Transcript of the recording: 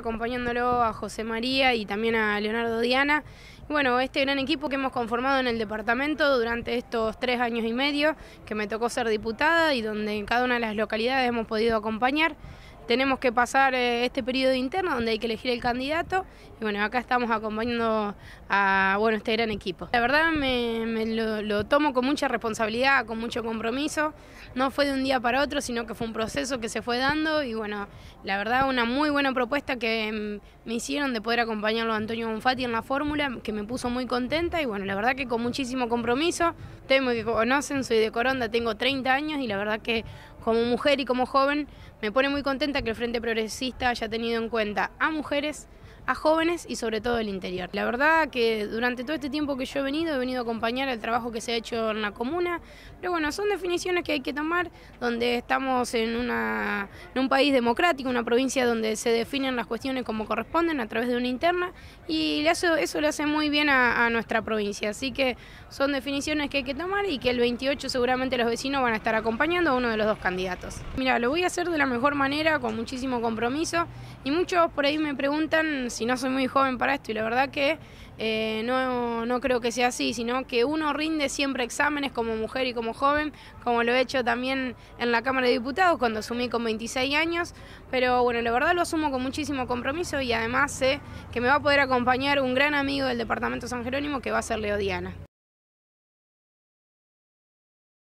acompañándolo a José María y también a Leonardo Diana. bueno, este gran equipo que hemos conformado en el departamento durante estos tres años y medio que me tocó ser diputada y donde en cada una de las localidades hemos podido acompañar tenemos que pasar eh, este periodo interno donde hay que elegir el candidato y bueno, acá estamos acompañando a bueno, este gran equipo. La verdad me, lo, tomo con mucha responsabilidad, con mucho compromiso, no fue de un día para otro, sino que fue un proceso que se fue dando y bueno, la verdad una muy buena propuesta que mm, me hicieron de poder acompañarlo a Antonio Bonfatti en la fórmula, que me puso muy contenta y bueno, la verdad que con muchísimo compromiso, tengo que conocen, soy de Coronda, tengo 30 años y la verdad que como mujer y como joven, me pone muy contenta que el Frente Progresista haya tenido en cuenta a mujeres a jóvenes y sobre todo el interior. La verdad que durante todo este tiempo que yo he venido, he venido a acompañar el trabajo que se ha hecho en la comuna, pero bueno, son definiciones que hay que tomar donde estamos en, una, en un país democrático, una provincia donde se definen las cuestiones como corresponden a través de una interna y eso, eso le hace muy bien a, a nuestra provincia, así que son definiciones que hay que tomar y que el 28 seguramente los vecinos van a estar acompañando a uno de los dos candidatos. Mira, lo voy a hacer de la mejor manera, con muchísimo compromiso y muchos por ahí me preguntan si si no soy muy joven para esto y la verdad que eh, no, no creo que sea así, sino que uno rinde siempre exámenes como mujer y como joven, como lo he hecho también en la Cámara de Diputados cuando asumí con 26 años, pero bueno, la verdad lo asumo con muchísimo compromiso y además sé que me va a poder acompañar un gran amigo del Departamento San Jerónimo que va a ser Leo Diana.